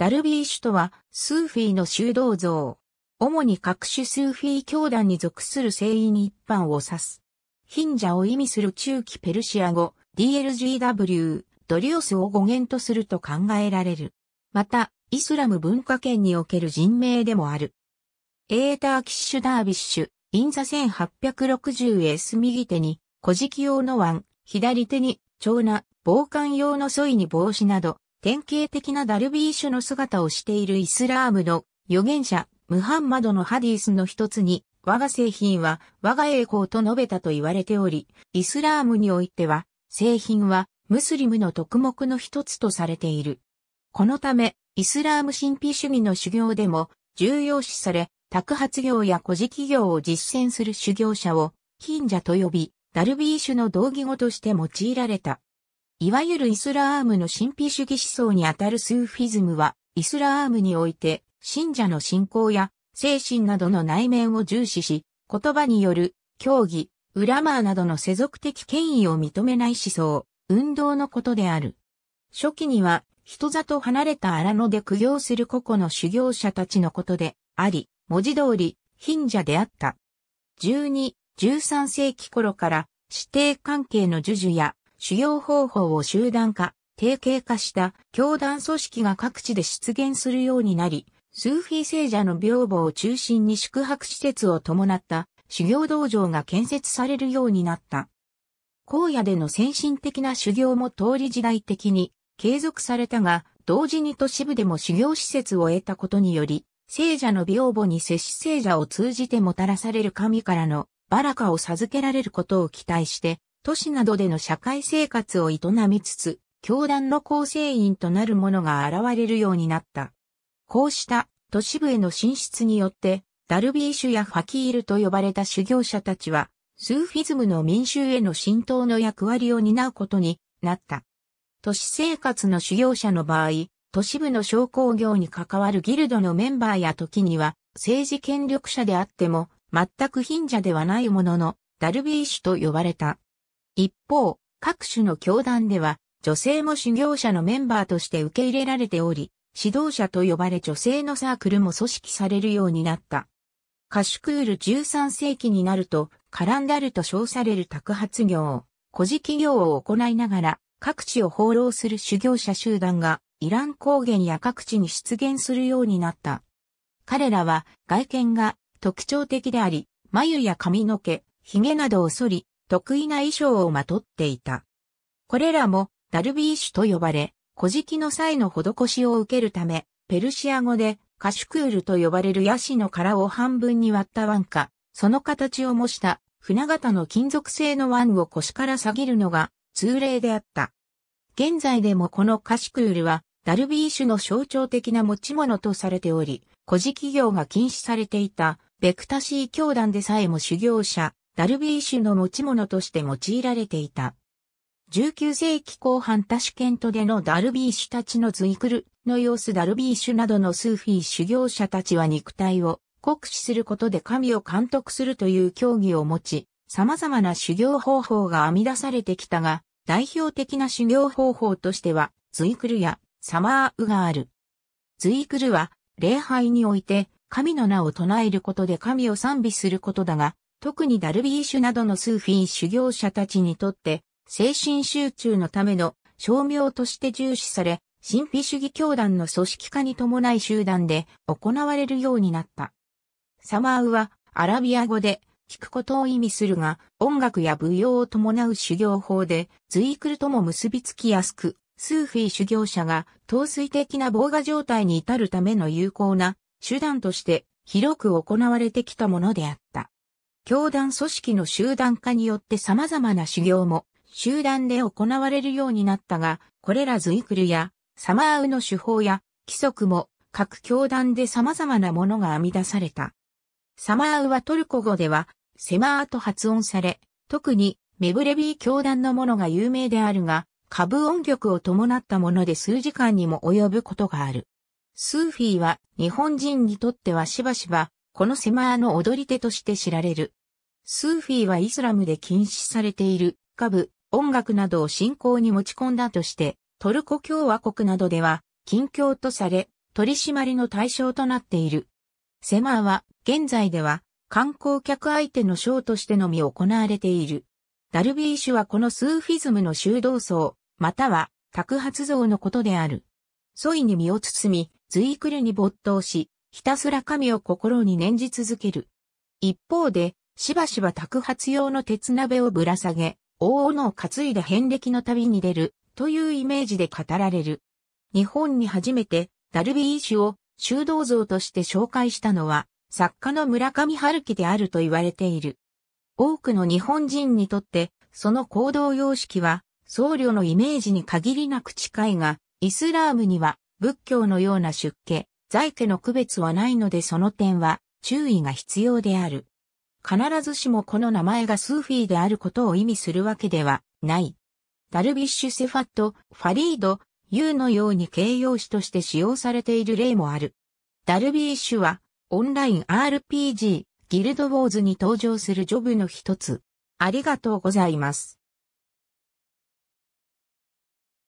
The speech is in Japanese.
ダルビーシュとは、スーフィーの修道像。主に各種スーフィー教団に属する聖員一般を指す。貧者を意味する中期ペルシア語、DLGW、ドリオスを語源とすると考えられる。また、イスラム文化圏における人名でもある。エーターキッシュダービッシュ、インザ 1860S 右手に、古事記用の腕、左手に、長な、防寒用の添いに帽子など、典型的なダルビーシュの姿をしているイスラームの預言者、ムハンマドのハディースの一つに、我が製品は我が栄光と述べたと言われており、イスラームにおいては、製品はムスリムの特目の一つとされている。このため、イスラーム神秘主義の修行でも重要視され、宅発業や古事企業を実践する修行者を、近者と呼び、ダルビーシュの道義語として用いられた。いわゆるイスラアームの神秘主義思想にあたるスーフィズムは、イスラアームにおいて、信者の信仰や精神などの内面を重視し、言葉による、教義、ウラマーなどの世俗的権威を認めない思想、運動のことである。初期には、人里離れた荒野で苦行する個々の修行者たちのことであり、文字通り、貧者であった。12、13世紀頃から、指定関係の呪受や主要方法を集団化、定型化した教団組織が各地で出現するようになり、スーフィー聖者の病母を中心に宿泊施設を伴った修行道場が建設されるようになった。荒野での先進的な修行も通り時代的に継続されたが、同時に都市部でも修行施設を得たことにより、聖者の病母に摂取聖者を通じてもたらされる神からのバラカを授けられることを期待して、都市などでの社会生活を営みつつ、教団の構成員となる者が現れるようになった。こうした都市部への進出によって、ダルビーシュやファキールと呼ばれた修行者たちは、スーフィズムの民衆への浸透の役割を担うことになった。都市生活の修行者の場合、都市部の商工業に関わるギルドのメンバーや時には、政治権力者であっても、全く貧者ではないものの、ダルビーシュと呼ばれた。一方、各種の教団では、女性も修行者のメンバーとして受け入れられており、指導者と呼ばれ女性のサークルも組織されるようになった。カシュクール13世紀になると、カランダルと称される宅発業、古事企業を行いながら、各地を放浪する修行者集団が、イラン高原や各地に出現するようになった。彼らは、外見が特徴的であり、眉や髪の毛、髭などを剃り、得意な衣装をまとっていた。これらもダルビーシュと呼ばれ、古事記の際の施しを受けるため、ペルシア語でカシュクールと呼ばれるヤシの殻を半分に割った腕か、その形を模した船型の金属製の腕を腰から下げるのが通例であった。現在でもこのカシュクールはダルビーシュの象徴的な持ち物とされており、古事記業が禁止されていたベクタシー教団でさえも修行者、ダルビーシュの持ち物として用いられていた。19世紀後半タシケントでのダルビーシュたちのズイクルの様子ダルビーシュなどのスーフィー修行者たちは肉体を酷使することで神を監督するという教義を持ち、様々な修行方法が編み出されてきたが、代表的な修行方法としては、ズイクルやサマーウがある。ズイクルは、礼拝において、神の名を唱えることで神を賛美することだが、特にダルビーシュなどのスーフィー修行者たちにとって、精神集中のための商名として重視され、神秘主義教団の組織化に伴い集団で行われるようになった。サマーウはアラビア語で聞くことを意味するが、音楽や舞踊を伴う修行法で、ズイクルとも結びつきやすく、スーフィー修行者が陶水的な防火状態に至るための有効な手段として広く行われてきたものであった。教団組織の集団化によって様々な修行も集団で行われるようになったが、これらズイクルやサマーウの手法や規則も各教団で様々なものが編み出された。サマーウはトルコ語ではセマーと発音され、特にメブレビー教団のものが有名であるが、株音曲を伴ったもので数時間にも及ぶことがある。スーフィーは日本人にとってはしばしばこのセマーの踊り手として知られる。スーフィーはイスラムで禁止されている、歌舞、音楽などを信仰に持ち込んだとして、トルコ共和国などでは、禁教とされ、取り締まりの対象となっている。セマーは、現在では、観光客相手のショーとしてのみ行われている。ダルビーシュはこのスーフィズムの修道僧、または、宅発像のことである。ソイに身を包み、ズイクルに没頭し、ひたすら神を心に念じ続ける。一方で、しばしば宅発用の鉄鍋をぶら下げ、大斧を担いで遍歴の旅に出る、というイメージで語られる。日本に初めて、ダルビー氏を修道像として紹介したのは、作家の村上春樹であると言われている。多くの日本人にとって、その行動様式は、僧侶のイメージに限りなく近いが、イスラームには仏教のような出家、在家の区別はないのでその点は注意が必要である。必ずしもこの名前がスーフィーであることを意味するわけではない。ダルビッシュ・セファット、ファリード、ユーのように形容詞として使用されている例もある。ダルビッシュはオンライン RPG、ギルドウォーズに登場するジョブの一つ。ありがとうございます。